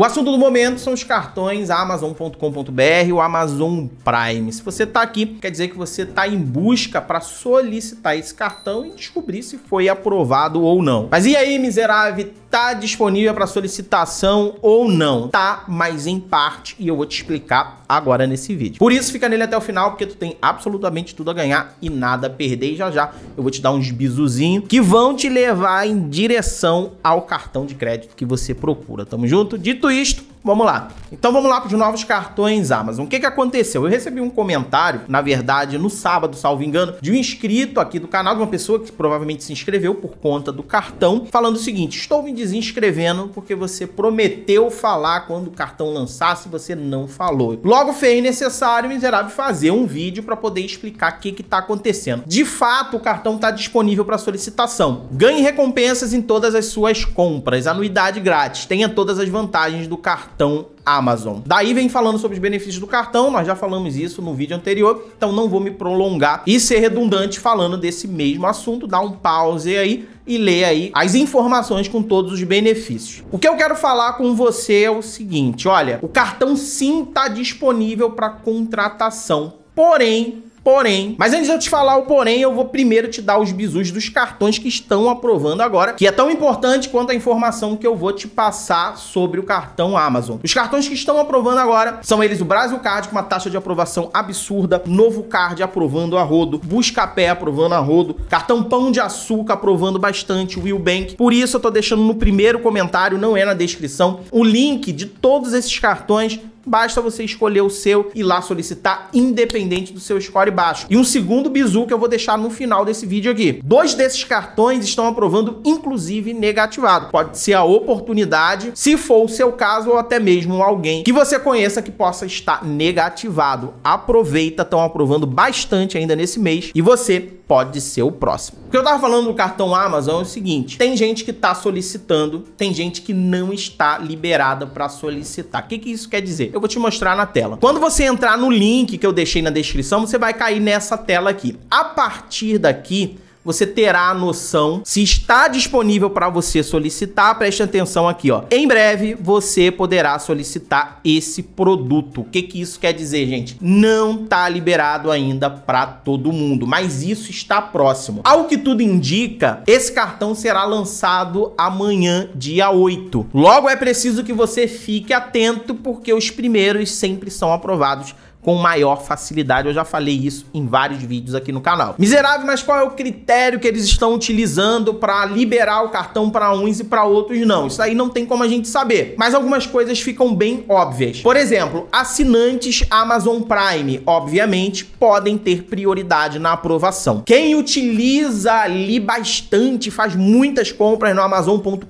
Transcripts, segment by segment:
O assunto do momento são os cartões amazon.com.br ou Amazon Prime. Se você está aqui, quer dizer que você está em busca para solicitar esse cartão e descobrir se foi aprovado ou não. Mas e aí, miserável tá disponível para solicitação ou não. Tá, mas em parte, e eu vou te explicar agora nesse vídeo. Por isso, fica nele até o final, porque tu tem absolutamente tudo a ganhar e nada a perder. E já já eu vou te dar uns bizuzinhos que vão te levar em direção ao cartão de crédito que você procura. Tamo junto? Dito isto, Vamos lá. Então vamos lá para os novos cartões Amazon. O que, que aconteceu? Eu recebi um comentário, na verdade, no sábado, salvo engano, de um inscrito aqui do canal, de uma pessoa que provavelmente se inscreveu por conta do cartão, falando o seguinte: estou me desinscrevendo porque você prometeu falar quando o cartão lançasse e você não falou. Logo fez necessário, miserável, fazer um vídeo para poder explicar o que está acontecendo. De fato, o cartão está disponível para solicitação. Ganhe recompensas em todas as suas compras, anuidade grátis, tenha todas as vantagens do cartão cartão Amazon. Daí vem falando sobre os benefícios do cartão, nós já falamos isso no vídeo anterior, então não vou me prolongar e ser redundante falando desse mesmo assunto, dá um pause aí e lê aí as informações com todos os benefícios. O que eu quero falar com você é o seguinte, olha, o cartão sim está disponível para contratação, porém porém. Mas antes de eu te falar o porém, eu vou primeiro te dar os bisus dos cartões que estão aprovando agora, que é tão importante quanto a informação que eu vou te passar sobre o cartão Amazon. Os cartões que estão aprovando agora são eles o Brasil Card com uma taxa de aprovação absurda, Novo Card aprovando a rodo, Buscapé aprovando a rodo, cartão Pão de Açúcar aprovando bastante, Will Bank. Por isso eu tô deixando no primeiro comentário, não é na descrição, o link de todos esses cartões basta você escolher o seu e lá solicitar, independente do seu score baixo. E um segundo bizu que eu vou deixar no final desse vídeo aqui. Dois desses cartões estão aprovando, inclusive, negativado. Pode ser a oportunidade, se for o seu caso, ou até mesmo alguém que você conheça que possa estar negativado. Aproveita, estão aprovando bastante ainda nesse mês e você pode ser o próximo. O que eu tava falando do cartão Amazon é o seguinte, tem gente que tá solicitando, tem gente que não está liberada para solicitar. O que, que isso quer dizer? eu vou te mostrar na tela. Quando você entrar no link que eu deixei na descrição, você vai cair nessa tela aqui. A partir daqui, você terá a noção se está disponível para você solicitar. Preste atenção aqui, ó. Em breve você poderá solicitar esse produto. O que que isso quer dizer, gente? Não tá liberado ainda para todo mundo, mas isso está próximo. Ao que tudo indica, esse cartão será lançado amanhã, dia 8. Logo é preciso que você fique atento porque os primeiros sempre são aprovados com maior facilidade. Eu já falei isso em vários vídeos aqui no canal. Miserável, mas qual é o critério que eles estão utilizando para liberar o cartão para uns e para outros não? Isso aí não tem como a gente saber. Mas algumas coisas ficam bem óbvias. Por exemplo, assinantes Amazon Prime, obviamente, podem ter prioridade na aprovação. Quem utiliza ali bastante, faz muitas compras no amazon.com.br,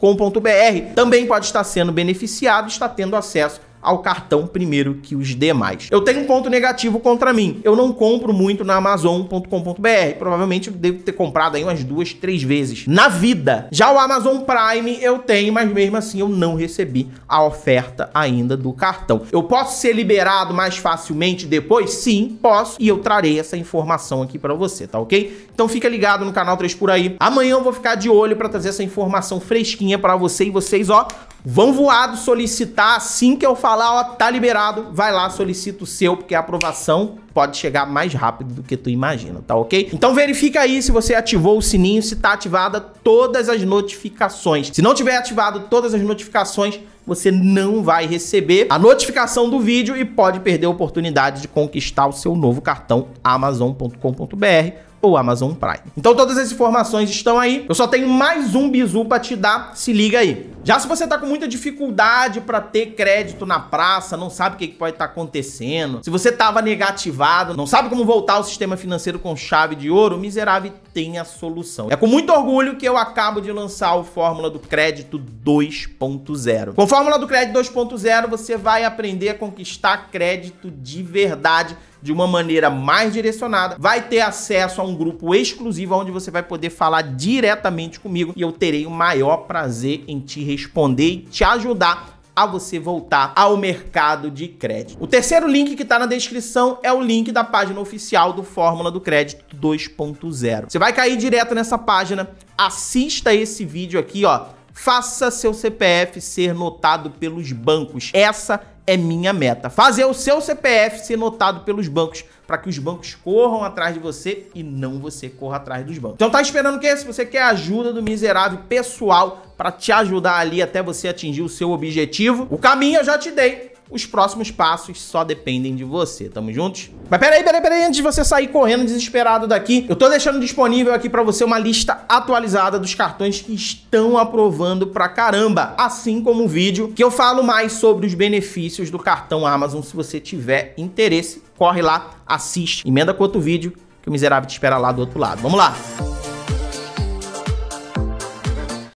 também pode estar sendo beneficiado, está tendo acesso ao cartão primeiro que os demais. Eu tenho um ponto negativo contra mim. Eu não compro muito na Amazon.com.br. Provavelmente devo ter comprado aí umas duas, três vezes na vida. Já o Amazon Prime eu tenho, mas mesmo assim eu não recebi a oferta ainda do cartão. Eu posso ser liberado mais facilmente depois? Sim, posso. E eu trarei essa informação aqui para você, tá ok? Então fica ligado no canal 3 por aí. Amanhã eu vou ficar de olho para trazer essa informação fresquinha para você e vocês, ó, Vão voado solicitar assim que eu falar, ó, tá liberado, vai lá, solicita o seu, porque a aprovação pode chegar mais rápido do que tu imagina, tá ok? Então verifica aí se você ativou o sininho, se tá ativada todas as notificações. Se não tiver ativado todas as notificações, você não vai receber a notificação do vídeo e pode perder a oportunidade de conquistar o seu novo cartão amazon.com.br ou Amazon Prime. Então todas as informações estão aí. Eu só tenho mais um bizu para te dar. Se liga aí. Já se você tá com muita dificuldade para ter crédito na praça, não sabe o que, que pode estar tá acontecendo, se você tava negativado, não sabe como voltar ao sistema financeiro com chave de ouro, o miserável tem a solução. É com muito orgulho que eu acabo de lançar o Fórmula do Crédito 2.0. Com a Fórmula do Crédito 2.0, você vai aprender a conquistar crédito de verdade de uma maneira mais direcionada, vai ter acesso a um grupo exclusivo onde você vai poder falar diretamente comigo e eu terei o maior prazer em te responder e te ajudar a você voltar ao mercado de crédito. O terceiro link que está na descrição é o link da página oficial do Fórmula do Crédito 2.0. Você vai cair direto nessa página, assista esse vídeo aqui, ó faça seu CPF ser notado pelos bancos. Essa é minha meta. Fazer o seu CPF ser notado pelos bancos para que os bancos corram atrás de você e não você corra atrás dos bancos. Então tá esperando o quê? Se você quer a ajuda do miserável pessoal para te ajudar ali até você atingir o seu objetivo, o caminho eu já te dei os próximos passos só dependem de você. Tamo juntos? Mas peraí, peraí, peraí, antes de você sair correndo desesperado daqui, eu tô deixando disponível aqui para você uma lista atualizada dos cartões que estão aprovando pra caramba, assim como um vídeo que eu falo mais sobre os benefícios do cartão Amazon. Se você tiver interesse, corre lá, assiste, emenda com outro vídeo que o miserável te espera lá do outro lado. Vamos lá!